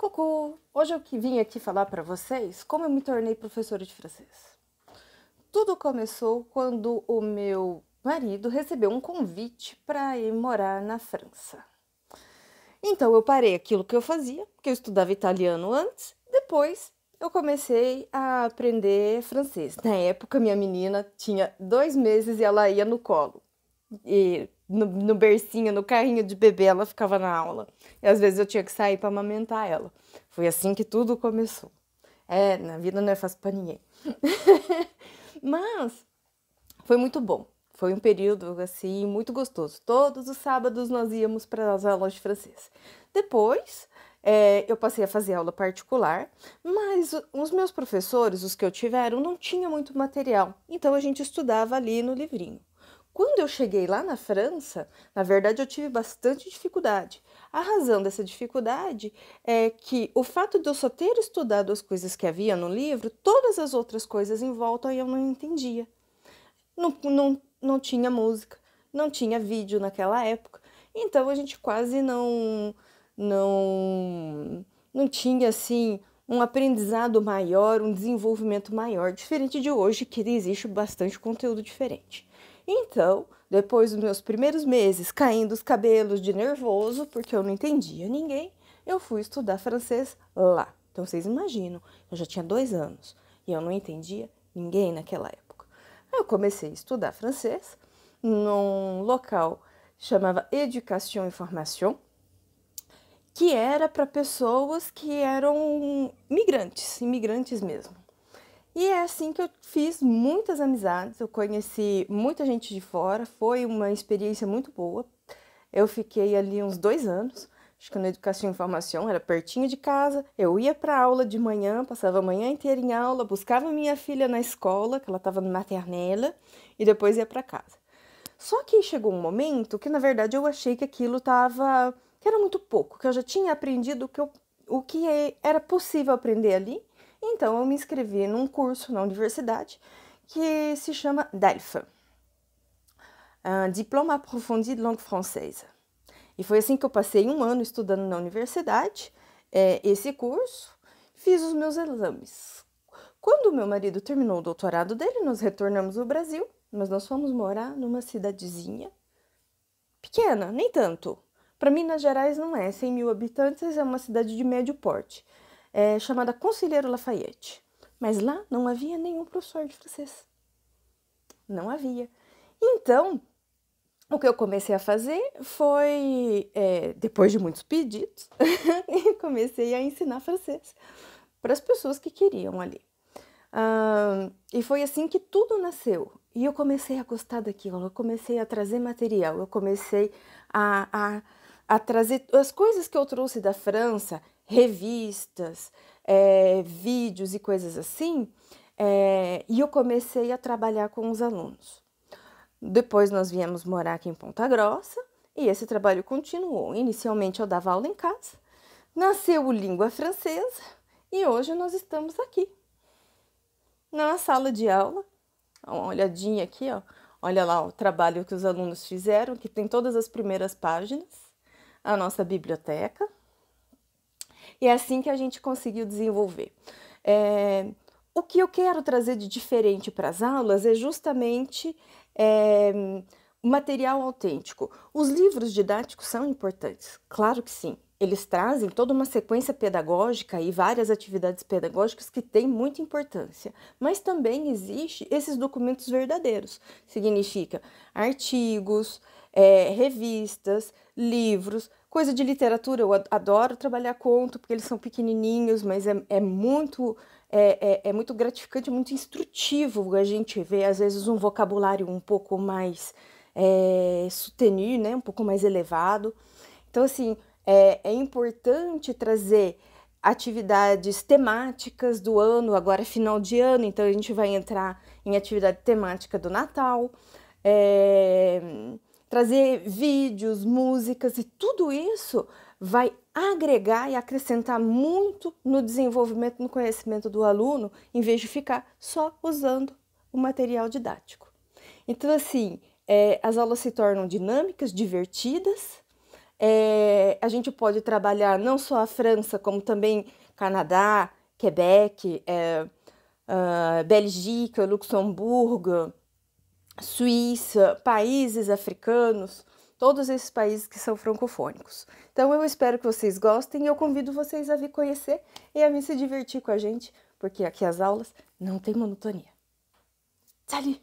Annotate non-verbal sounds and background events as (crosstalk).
Cucu! Hoje eu que vim aqui falar para vocês como eu me tornei professora de francês. Tudo começou quando o meu marido recebeu um convite para ir morar na França. Então eu parei aquilo que eu fazia, que eu estudava italiano antes, depois eu comecei a aprender francês. Na época, minha menina tinha dois meses e ela ia no colo. E no, no bercinho, no carrinho de bebê, ela ficava na aula. E às vezes eu tinha que sair para amamentar ela. Foi assim que tudo começou. É, na vida não é fácil para ninguém. (laughs) Mas foi muito bom. Foi um período assim muito gostoso. Todos os sábados nós íamos para as aulas de francês. Depois é, eu passei a fazer aula particular, mas os meus professores, os que eu tiveram, não tinham muito material. Então a gente estudava ali no livrinho. Quando eu cheguei lá na França, na verdade eu tive bastante dificuldade. A razão dessa dificuldade é que o fato de eu só ter estudado as coisas que havia no livro, todas as outras coisas em volta eu não entendia. Não, não, não tinha música, não tinha vídeo naquela época, então a gente quase não, não, não tinha assim um aprendizado maior, um desenvolvimento maior, diferente de hoje que existe bastante conteúdo diferente. Então, depois dos meus primeiros meses caindo os cabelos de nervoso, porque eu não entendia ninguém, eu fui estudar francês lá. Então vocês imaginam, eu já tinha dois anos e eu não entendia ninguém naquela época. Eu comecei a estudar francês num local chamava Education e Formation, que era para pessoas que eram migrantes, imigrantes mesmo. E é assim que eu fiz muitas amizades, eu conheci muita gente de fora, foi uma experiência muito boa. Eu fiquei ali uns dois anos, acho que na Educação e Informação, era pertinho de casa. Eu ia para aula de manhã, passava a manhã inteira em aula, buscava minha filha na escola, que ela estava no maternela, e depois ia para casa. Só que chegou um momento que, na verdade, eu achei que aquilo estava. que era muito pouco, que eu já tinha aprendido o que, eu, o que é, era possível aprender ali então eu me inscrevi num curso na universidade que se chama DELF, um ah, Diploma Approfondi de Langue Française. E foi assim que eu passei um ano estudando na universidade é, esse curso, fiz os meus exames. Quando meu marido terminou o doutorado dele, nós retornamos ao Brasil, mas nós fomos morar numa cidadezinha pequena, nem tanto. Para Minas Gerais não é, 100 mil habitantes é uma cidade de médio porte é, chamada Conselheiro Lafayette. Mas lá não havia nenhum professor de francês. Não havia. Então, o que eu comecei a fazer foi, é, depois de muitos pedidos, (laughs) comecei a ensinar francês para as pessoas que queriam ali. Ah, e foi assim que tudo nasceu. E eu comecei a gostar daquilo, eu comecei a trazer material, eu comecei a, a, a trazer as coisas que eu trouxe da França revistas, é, vídeos e coisas assim, é, e eu comecei a trabalhar com os alunos. Depois nós viemos morar aqui em Ponta Grossa e esse trabalho continuou. Inicialmente eu dava aula em casa, nasceu o Língua Francesa e hoje nós estamos aqui na sala de aula. Uma olhadinha aqui, ó. Olha lá o trabalho que os alunos fizeram, que tem todas as primeiras páginas, a nossa biblioteca. E é assim que a gente conseguiu desenvolver. É, o que eu quero trazer de diferente para as aulas é justamente é, material autêntico. Os livros didáticos são importantes, claro que sim. Eles trazem toda uma sequência pedagógica e várias atividades pedagógicas que têm muita importância, mas também existe esses documentos verdadeiros. Significa artigos, é, revistas, livros, coisa de literatura. Eu adoro trabalhar conto, porque eles são pequenininhos, mas é, é muito. É, é, é muito gratificante, muito instrutivo a gente ver, às vezes, um vocabulário um pouco mais é, né? um pouco mais elevado. Então, assim, é, é, importante trazer atividades temáticas do ano, agora é final de ano, então a gente vai entrar em atividade temática do Natal. É, trazer vídeos, músicas e tudo isso vai agregar e acrescentar muito no desenvolvimento, no conhecimento do aluno, em vez de ficar só usando o material didático. Então, assim, é, as aulas se tornam dinâmicas, divertidas. É, a gente pode trabalhar não só a França, como também Canadá, Quebec, é, uh, ah, Bélgica, Luxemburgo, Suíça, países africanos, todos esses países que são francofônicos. Então eu espero que vocês gostem e eu convido vocês a vir conhecer e a vir se divertir com a gente, porque aqui as aulas não tem monotonia. Tchau!